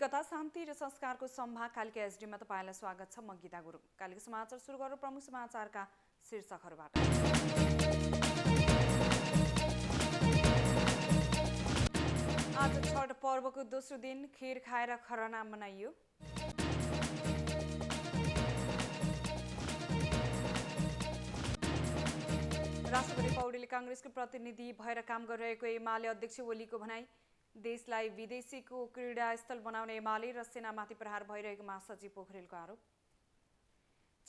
एकता शान्ति र संस्कारको सम्भाग कालिका एसडीमा तपाईँलाई स्वागत छ म गीता गुरुङ कालिका समाचार सुरु गरौँ प्रमुख समाचारका शीर्षकहरूबाट आज छठ पर्वको दोस्रो दिन खिर खाएर खरना मनाइयो राष्ट्रपति पौडेलले काङ्ग्रेसको प्रतिनिधि भएर काम गरिरहेको एमाले अध्यक्ष ओलीको भनाई देशलाई विदेशीको क्रीडास्थल बनाउने एमाले र सेनामाथि प्रहार भइरहेको महासचिव पोखरेलको आरोप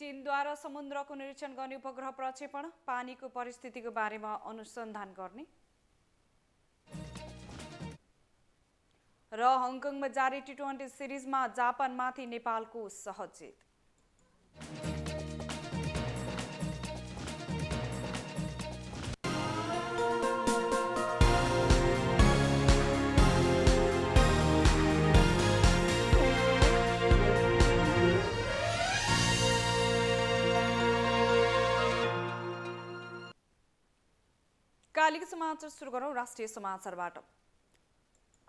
चीनद्वारा समुद्रको निरीक्षण गर्ने उपग्रह प्रक्षेपण पानीको परिस्थितिको बारेमा अनुसन्धान गर्ने र हङकङमा जारी टी ट्वेन्टी सिरिजमा जापानमाथि नेपालको सहजित कालिक समाचार सुरु गरौँ राष्ट्रिय समाचारबाट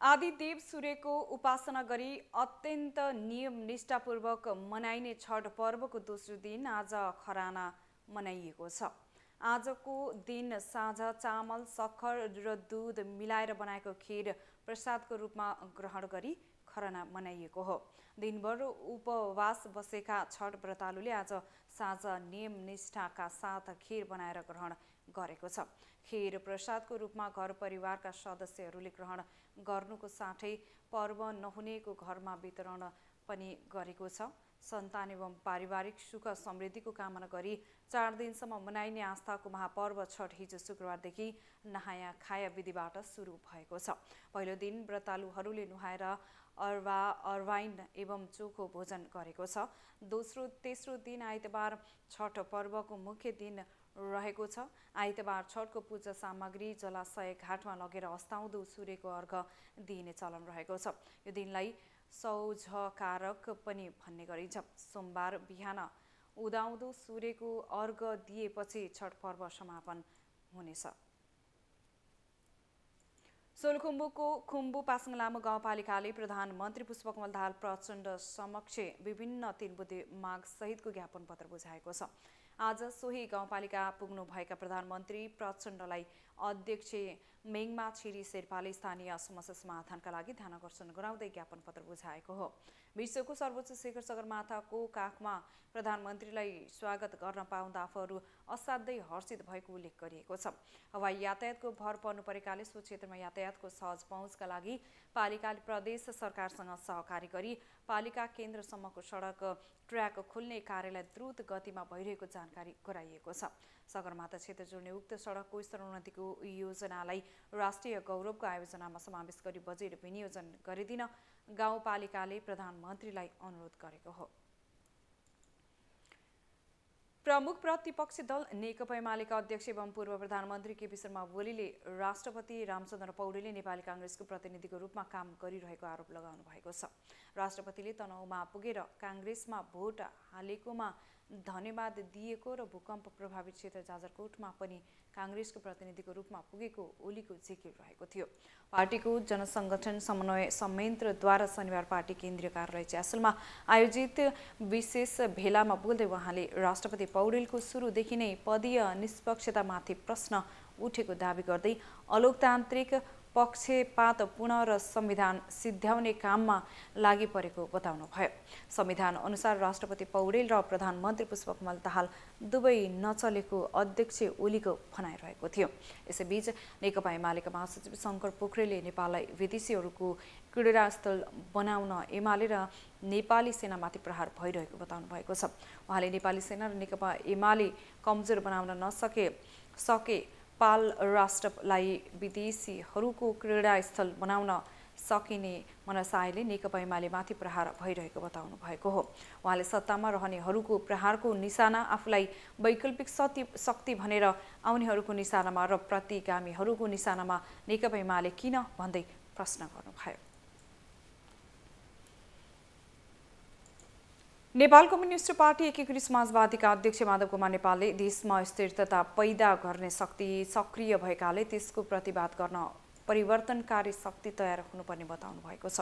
आदिदेव सूर्यको उपासना गरी अत्यन्त नियम निष्ठापूर्वक मनाइने छठ पर्वको दोस्रो दिन आज खराना मनाइएको छ आजको दिन साँझ चामल सक्खर र दुध मिलाएर बनाएको खिर प्रसादको रूपमा ग्रहण गरी खरना मनाइएको हो दिनभर उपवास बसेका छठ व्रतालुले आज साँझ नियम निष्ठाका साथ खिर बनाएर ग्रहण गरेको छ खिर प्रसादको रूपमा घर परिवारका सदस्यहरूले ग्रहण गर्नुको साथै पर्व नहुनेको घरमा वितरण पनि गरेको छ सन्तान एवं पारिवारिक सुख समृद्धिको कामना गरी चार दिनसम्म मनाइने आस्थाको महापर्व छठ हिजो शुक्रबारदेखि नहाया खाया विधिबाट सुरु भएको छ पहिलो दिन व्रतालुहरूले नुहाएर अरवा अर्वाइन एवं चोखो भोजन गरेको छ दोस्रो तेस्रो दिन आइतबार छठ पर्वको मुख्य दिन रहेको छ आइतबार छठको पूजा सामग्री जलाशय घाटमा लगेर अस्ताउँदो सूर्यको अर्घ दिइने चलन रहेको छ यो दिनलाई सौझकारक पनि भन्ने गरिन्छ सोमबार बिहान उदाउँदो सूर्यको अर्घ दिएपछि छठ पर्व समापन हुनेछ सोलखुम्बुको खुम्बु पासङ लामो गाउँपालिकाले प्रधानमन्त्री पुष्पकमल दाहाल प्रचण्ड समक्ष विभिन्न तिनबुधे माग सहितको ज्ञापन पत्र बुझाएको छ आज सोही गाउँपालिका पुग्नुभएका प्रधानमन्त्री प्रचण्डलाई अध्यक्ष मेङमा छिरी शेर्पाले स्थानीय समस्या समाधानका लागि ध्यान आकर्षण गराउँदै ज्ञापन पत्र बुझाएको हो विश्वको सर्वोच्च शिखर सगरमाथाको काखमा प्रधानमन्त्रीलाई स्वागत गर्न पाउँदा आफूहरू असाध्यै हर्षित भएको उल्लेख गरिएको छ हवाई यातायातको भर पर्नु परेकाले सो क्षेत्रमा यातायातको सहज पहुँचका लागि पालिकाले प्रदेश सरकारसँग सहकारी गरी पालिका केन्द्रसम्मको सडक ट्र्याक खोल्ने कार्यलाई द्रुत गतिमा भइरहेको जानकारी गराइएको छ सगरमाथा क्षेत्र जोड्ने उक्त सडकको स्तरोन्नतिको योजनालाई राष्ट्रिय गौरवको आयोजनामा समावेश गरी बजेट विनियोजन गरिदिन गाउँपालिकाले प्रधानमन्त्रीलाई अनुरोध गरेको हो प्रमुख प्रतिपक्षी दल नेकपा एमालेका अध्यक्ष एवं पूर्व प्रधानमन्त्री केपी शर्मा ओलीले राष्ट्रपति रामचन्द्र पौडेलले नेपाली काङ्ग्रेसको प्रतिनिधिको रूपमा काम गरिरहेको आरोप लगाउनु भएको छ राष्ट्रपतिले तनाउमा पुगेर काङ्ग्रेसमा भोट हालेकोमा धन्यवाद दिएको र भूकम्प प्रभावित क्षेत्र जाजरकोटमा पनि काङ्ग्रेसको प्रतिनिधिको रूपमा पुगेको ओलीको जिकिर रहेको थियो पार्टीको जनसङ्गठन समन्वय संयन्त्रद्वारा शनिबार पार्टी केन्द्रीय कार्यालय च्यासलमा आयोजित विशेष भेलामा बोल्दै उहाँले राष्ट्रपति पौडेलको सुरुदेखि नै पदीय निष्पक्षतामाथि प्रश्न उठेको दावी गर्दै अलोकतान्त्रिक पक्षपात पूर्ण र संविधान सिद्ध्याउने काममा लागि परेको बताउनुभयो संविधान अनुसार राष्ट्रपति पौडेल र प्रधानमन्त्री पुष्पकमल दाहाल दुवै नचलेको अध्यक्ष ओलीको भनाइरहेको थियो यसैबीच नेकपा एमालेका महासचिव शङ्कर पोखरेलले नेपाललाई विदेशीहरूको क्रीडास्थल बनाउन एमाले र नेपाली सेनामाथि प्रहार भइरहेको बताउनु भएको छ उहाँले नेपाली सेना र नेकपा एमाले कमजोर बनाउन नसके सके पाल राष्ट्रलाई विदेशीहरूको क्रीडास्थल बनाउन सकिने मनसायले नेकपा एमाले माथि प्रहार भइरहेको बताउनु भएको हो उहाँले सत्तामा रहनेहरूको प्रहारको निशाना आफूलाई वैकल्पिक शक्ति शक्ति भनेर आउनेहरूको निशानामा र प्रतिगामीहरूको निशानामा नेकपा एमाले किन भन्दै प्रश्न गर्नुभयो नेपाल कम्युनिस्ट पार्टी एकीकृत समाजवादीका अध्यक्ष माधव कुमार नेपालले देशमा स्थिरता पैदा गर्ने शक्ति सक्रिय भएकाले त्यसको प्रतिवाद गर्न परिवर्तनकारी शक्ति तयार हुनुपर्ने बताउनु भएको छ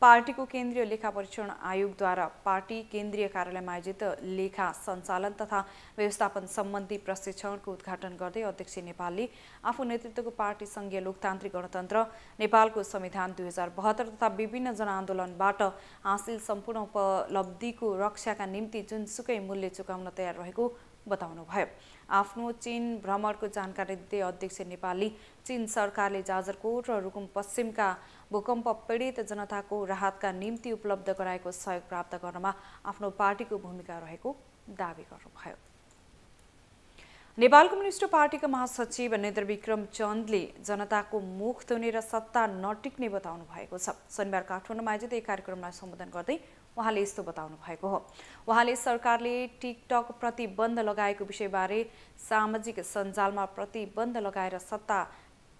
पार्टीको केन्द्रीय लेखा परीक्षण आयोगद्वारा पार्टी केन्द्रीय कार्यालयमा आयोजित लेखा सञ्चालन तथा व्यवस्थापन सम्बन्धी प्रशिक्षणको उद्घाटन गर्दै अध्यक्ष नेपालले आफू नेतृत्वको पार्टी सङ्घीय लोकतान्त्रिक गणतन्त्र नेपालको संविधान दुई हजार बहत्तर तथा विभिन्न जनआन्दोलनबाट हासिल सम्पूर्ण उपलब्धिको रक्षाका निम्ति जुनसुकै मूल्य चुकाउन तयार रहेको बताउनुभयो आफ्नो चीन भ्रमणको जानकारी दिँदै अध्यक्ष नेपालले चीन सरकारले जाजरकोट र रुकुम पश्चिमका भूकम्प पीडित जनताको राहतका निम्ति उपलब्ध गराएको सहयोग प्राप्त गर्नमा आफ्नो पार्टीको भूमिका रहेको दावी गर्नुभयो नेपाल कम्युनिस्ट पार्टीका महासचिव नेत्र विक्रम चन्दले जनताको मुख धुने र सत्ता नटिक्ने बताउनु भएको छ शनिबार काठमाडौँमा आयोजित एक कार्यक्रमलाई सम्बोधन गर्दै उहाँले यस्तो बताउनु भएको हो उहाँले सरकारले टिकटक प्रतिबन्ध लगाएको विषयबारे सामाजिक सञ्जालमा प्रतिबन्ध लगाएर सत्ता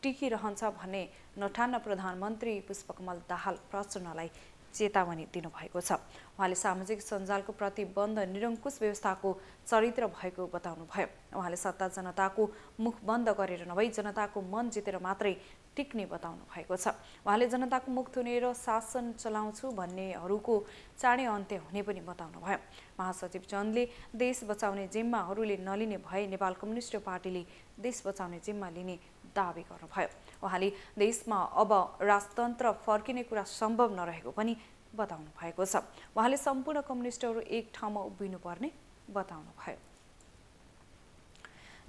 टिकिरहन्छ भन्ने नठान्न प्रधानमन्त्री पुष्पकमल दाहाल प्रचण्डलाई चेतावनी दिनुभएको छ उहाँले सामाजिक सञ्जालको प्रतिबन्ध निरङ्कुश व्यवस्थाको चरित्र भएको बताउनुभयो उहाँले सत्ता जनताको मुख बन्द गरेर नभई जनताको मन जितेर मात्रै टिक्ने बताउनु भएको छ उहाँले जनताको मुख थुनेर शासन चलाउँछु भन्नेहरूको चाँडै अन्त्य हुने पनि बताउनुभयो महासचिव चन्दले देश बचाउने जिम्माहरूले नलिने भए नेपाल कम्युनिस्ट पार्टीले देश बचाउने जिम्मा लिने दावी गर्नुभयो उहाँले देशमा अब राजतन्त्र फर्किने कुरा सम्भव नरहेको पनि बताउनु भएको छ उहाँले सम्पूर्ण कम्युनिस्टहरू एक ठाउँमा उभिनुपर्ने बताउनुभयो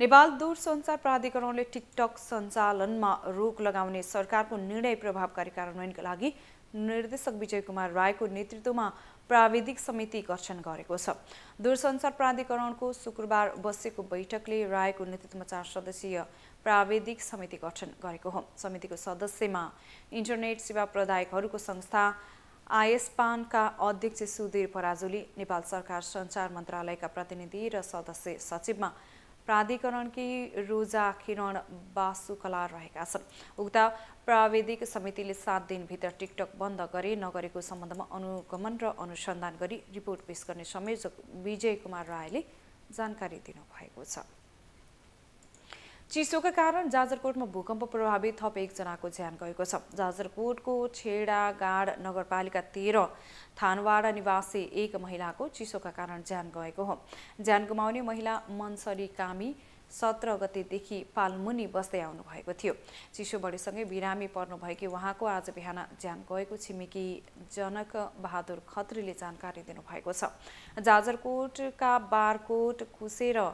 नेपाल दूरसञ्चार प्राधिकरणले टिकटक सञ्चालनमा रोक लगाउने सरकारको निर्णय प्रभावकारी कार्यान्वयनका लागि निर्देशक विजय कुमार रायको नेतृत्वमा प्राविधिक समिति गठन गरेको छ दूरसञ्चार प्राधिकरणको शुक्रबार बसेको बैठकले रायको नेतृत्वमा चार सदस्यीय प्राविधिक समिति गठन गरेको हो समितिको सदस्यमा इन्टरनेट सेवा प्रदायकहरूको संस्था आयसपानका अध्यक्ष सुधीर पराजुली नेपाल सरकार सञ्चार मन्त्रालयका प्रतिनिधि र सदस्य सचिवमा प्राधिकरणकी रोजा किरण बासुकला रहेका छन् उक्त प्राविधिक समितिले सात दिनभित्र टिकटक बन्द गरे नगरेको सम्बन्धमा अनुगमन र अनुसन्धान गरी रिपोर्ट पेश गर्ने संयोजक विजय कुमार रायले जानकारी दिनुभएको छ चिसोका कारण जाजरकोटमा भूकम्प प्रभावित थप एकजनाको ज्यान गएको छ जाजरकोटको छेडा गाड नगरपालिका तेह्र थानवाडा निवासी एक महिलाको चिसोका कारण ज्यान गएको हो ज्यान गुमाउने महिला मनसरी कामी सत्र गतेदेखि पालमुनि बस्दै आउनुभएको थियो चिसो बढीसँगै बिरामी पर्नुभएकी उहाँको आज बिहान ज्यान गएको छिमेकी जनक बहादुर खत्रीले जानकारी दिनुभएको छ जाजरकोटका बारकोट खुसेर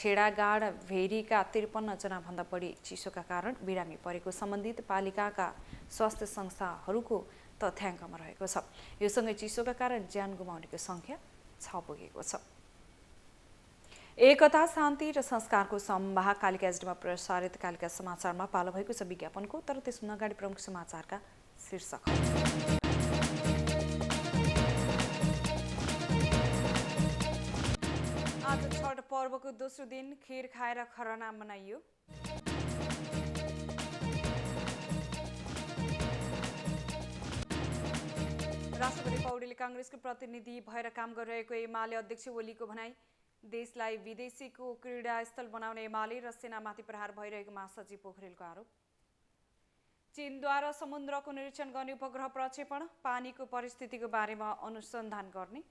छेडागाड भेरीका त्रिपन्न जनाभन्दा बढी चिसोका कारण बिरामी परेको सम्बन्धित पालिकाका स्वास्थ्य संस्थाहरूको तथ्याङ्कमा रहेको छ योसँगै चिसोका कारण ज्यान गुमाउनेको सङ्ख्या छ पुगेको छ एकता शान्ति र संस्कारको सम्वाह कालिका एजडीमा प्रसारित कालिका समाचारमा पालो भएको छ विज्ञापनको तर त्यसभन्दा अगाडि प्रमुख समाचारका शीर्षक पर्वको दोस्रो दिन खिर खाएर खरना मनाइयो राष्ट्रपति पौडेलले काङ्ग्रेसको प्रतिनिधि भएर काम गरिरहेको एमाले अध्यक्ष ओलीको भनाई देशलाई विदेशीको क्रीडास्थल बनाउने एमाले र सेनामाथि प्रहार भइरहेको महासचिव पोखरेलको आरोप चीनद्वारा समुद्रको निरीक्षण गर्ने उपग्रह प्रक्षेपण पानीको परिस्थितिको बारेमा अनुसन्धान गर्ने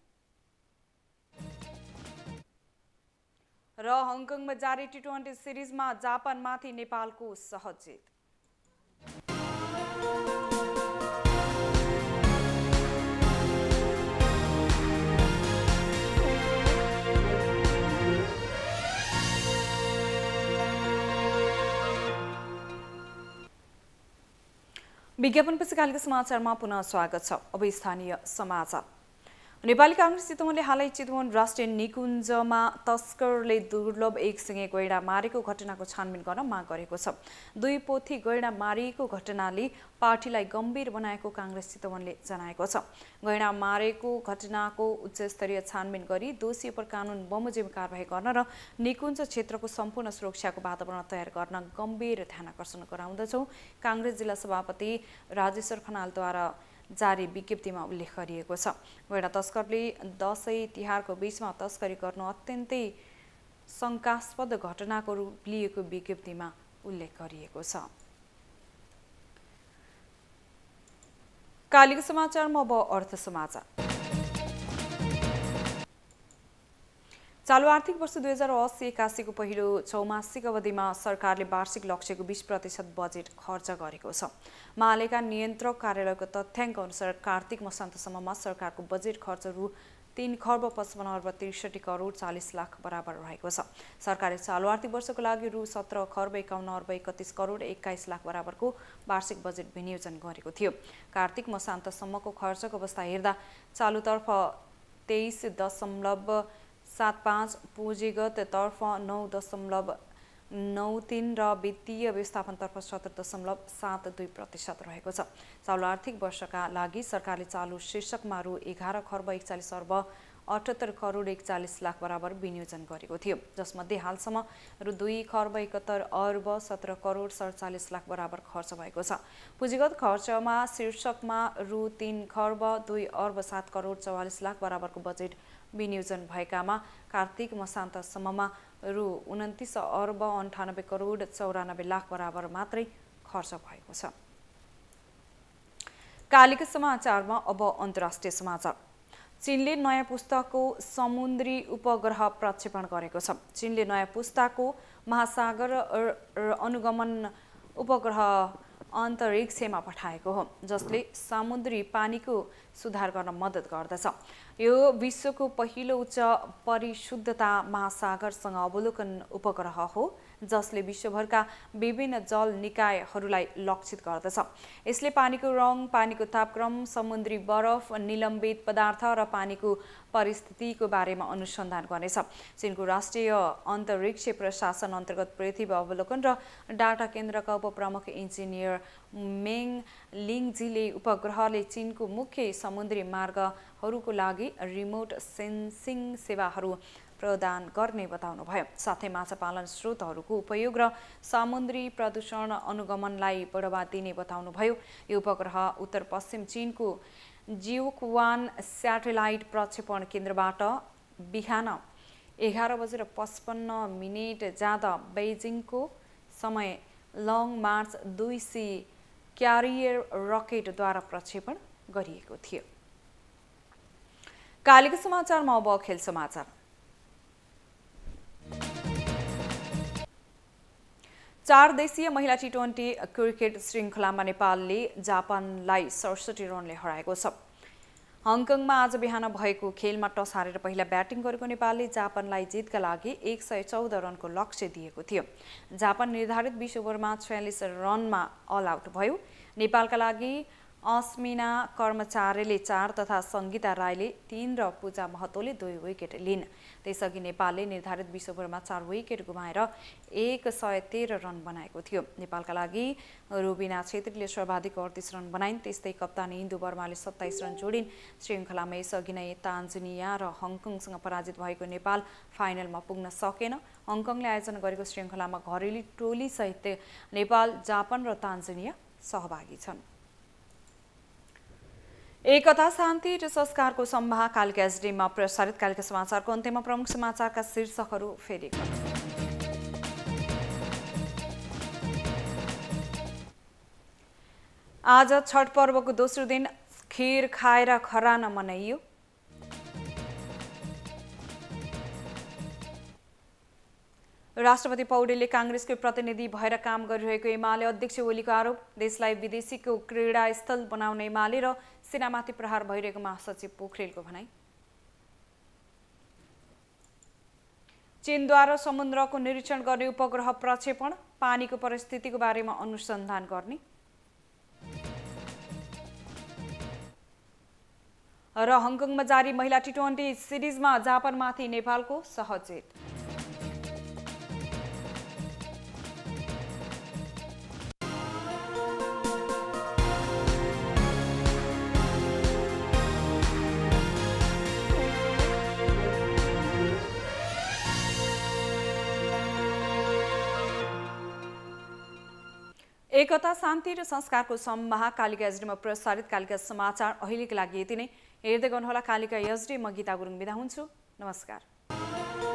र हङकङमा जारी टी ट्वेन्टी सिरिजमा जापानमाथि नेपालको सहज जित विज्ञापनपछि कालको समाचारमा पुनः स्वागत छ अब स्थानीय समाचार नेपाली काङ्ग्रेस चितवनले हालै चितवन राष्ट्रिय निकुञ्जमा तस्करले दुर्लभ एक सिङ्गे गैडा मारेको घटनाको छानबिन गर्न माग गरेको छ दुई पोथी गैडा मारिएको घटनाले पार्टीलाई गम्भीर बनाएको काङ्ग्रेस चितवनले जनाएको छ गैडा मारेको घटनाको उच्चस्तरीय छानबिन गरी दोषी उप कानुन बमोजिम कारवाही गर्न र निकुञ्ज क्षेत्रको सम्पूर्ण सुरक्षाको वातावरण तयार गर्न गम्भीर ध्यान आकर्षण गराउँदछौँ काङ्ग्रेस जिल्ला सभापति राजेश्वर खनालद्वारा जारी विज्ञप्तिमा उल्लेख गरिएको छ गैडा तस्करले दसैँ तिहारको बीचमा तस्करी गर्नु अत्यन्तै शङ्कास्पद घटनाको रूप लिएको विज्ञप्तिमा उल्लेख गरिएको छ कालिक समाचारमा अब अर्थ समाचार चालु आर्थिक वर्ष दुई हजार असी एकासीको पहिलो चौमासिक अवधिमा सरकारले वार्षिक लक्ष्यको बिस प्रतिशत बजेट खर्च गरेको छ महालेखा नियन्त्रक कार्यालयको तथ्याङ्क अनुसार कार्तिक मसान्तसम्ममा सरकारको बजेट खर्च रु तिन खर्ब पचपन्न अर्ब त्रिसठी करोड चालिस लाख बराबर रहेको छ सरकारले चालु आर्थिक वर्षको लागि रु सत्र खर्ब एकाउन्न अर्ब एकतिस करोड एक्काइस लाख बराबरको वार्षिक बजेट विनियोजन गरेको थियो कार्तिक मसान्तसम्मको खर्चको अवस्था हेर्दा चालुतर्फ तेइस दशमलव सात पाँच तर्फ नौ दशमलव नौ तिन र वित्तीय व्यवस्थापनतर्फ सत्र दशमलव सात दुई प्रतिशत रहेको छ चालु आर्थिक वर्षका लागि सरकारले चालु शीर्षकमा रु एघार खर्ब एकचालिस अर्ब अठहत्तर करोड एकचालिस लाख बराबर विनियोजन गरेको थियो जसमध्ये हालसम्म रु दुई खर्ब एकहत्तर अर्ब सत्र करोड सडचालिस लाख बराबर खर्च भएको छ पुँजीगत खर्चमा शीर्षकमा रु तिन खर्ब दुई अर्ब सात करोड चौवालिस लाख बराबरको बजेट विनियोजन भएकामा कार्तिक मसान्तसम्ममा रु उन्तिस अर्ब अन्ठानब्बे करोड चौरानब्बे लाख बराबर मात्रै खर्च भएको छ कालिक समाचारमा अब अन्तर्राष्ट्रिय समाचार चिनले नयाँ पुस्ताको समुद्री उपग्रह प्रक्षेपण गरेको छ चिनले नयाँ पुस्ताको महासागर अनुगमन उपग्रह अन्तरिक्षमा पठाएको हो जसले समुद्री पानीको सुधार गर्न मद्दत गर्दछ यो विश्वको पहिलो उच्च परिशुद्धता महासागरसँग अवलोकन उपग्रह हो जसले विश्वभरका विभिन्न जल निकायहरूलाई लक्षित गर्दछ यसले पानीको रङ पानीको तापक्रम समुद्री बरफ निलम्बित पदार्थ र पानीको परिस्थितिको बारेमा अनुसन्धान गर्नेछ चिनको राष्ट्रिय अन्तरिक्ष प्रशासन अन्तर्गत पृथ्वी अवलोकन र डाटा केन्द्रका उपप्रमुख इन्जिनियर मेङ लिङजीले उपग्रहले चिनको मुख्य समुद्री मार्गहरूको लागि रिमोट सेन्सिङ सेवाहरू प्रदान गर्ने बताउनुभयो साथै माछापालन स्रोतहरूको उपयोग र समुद्री प्रदूषण अनुगमनलाई बढावा दिने बताउनुभयो यो उपग्रह उत्तर पश्चिम चिनको जियोकवान स्याटेलाइट प्रक्षेपण केन्द्रबाट बिहान एघार बजेर पचपन्न मिनट जाँदा बेजिङको समय लङ मार्च दुई सी क्यारियर रकेटद्वारा प्रक्षेपण गरिएको थियो कालिक समाचारमा अब खेल समाचार चार देशीय महिला टी ट्वेन्टी क्रिकेट श्रृङ्खलामा नेपालले जापानलाई सडसठी रनले हराएको छ हङकङमा आज बिहान भएको खेलमा टस हारेर पहिला ब्याटिङ गरेको नेपालले जापानलाई जितका लागि एक सय चौध रनको लक्ष्य दिएको थियो जापान निर्धारित बिस ओभरमा छयालिस रनमा अल आउट भयो नेपालका लागि अस्मिना कर्मचार्यले चार तथा सङ्गीता राईले तिन र पूजा महतोले दुई विकेट लिन् त्यसअघि नेपालले निर्धारित विश्वभरमा चार विकेट गुमाएर एक सय तेह्र रन बनाएको थियो नेपालका लागि रुबिना छेत्रीले सर्वाधिक अडतिस रन बनाइन् त्यस्तै कप्तान इन्दु वर्माले सत्ताइस रन जोडिन् श्रृङ्खलामा यसअघि नै तान्जुनिया र हङकङसँग पराजित भएको नेपाल फाइनलमा पुग्न सकेन हङकङले आयोजना गरेको श्रृङ्खलामा घरेलु टोलीसहित नेपाल जापान र तान्जुनिया सहभागी छन् एकता शान्ति र संस्कारको सम्भा कालका एसडीमा प्रसारित कालका समाचारको अन्त्यमा प्रमुख समाचारका शीर्षकहरू फेरि आज छठ पर्वको दोस्रो दिन खिर खाएर खरान मनाइयो राष्ट्रपति पौडेलले काङ्ग्रेसको प्रतिनिधि भएर काम गरिरहेको एमाले अध्यक्ष ओलीको आरोप देशलाई विदेशीको क्रीडास्थल बनाउने एमाले र सेनामाथि प्रहार भइरहेको महासचिव पोखरेलको भनाई चीनद्वारा समुद्रको निरीक्षण गर्ने उपग्रह प्रक्षेपण पानीको परिस्थितिको बारेमा अनुसन्धान गर्ने र हङकङमा जारी महिला टी ट्वेन्टी सिरिजमा जापानमाथि नेपालको सहजित एकता शान्ति र संस्कारको समूह कालिका एजडीमा प्रसारित कालिका समाचार अहिलेको लागि यति नै हेर्दै गर्नुहोला कालिका एजडी म गीता गुरुङ बिदा हुन्छु नमस्कार